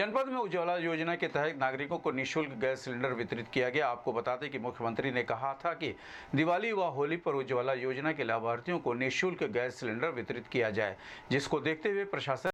जनपद में उज्ज्वला योजना के तहत नागरिकों को निशुल्क गैस सिलेंडर वितरित किया गया आपको बता दें कि मुख्यमंत्री ने कहा था कि दिवाली व होली पर उज्ज्वला योजना के लाभार्थियों को निःशुल्क गैस सिलेंडर वितरित किया जाए जिसको देखते हुए प्रशासन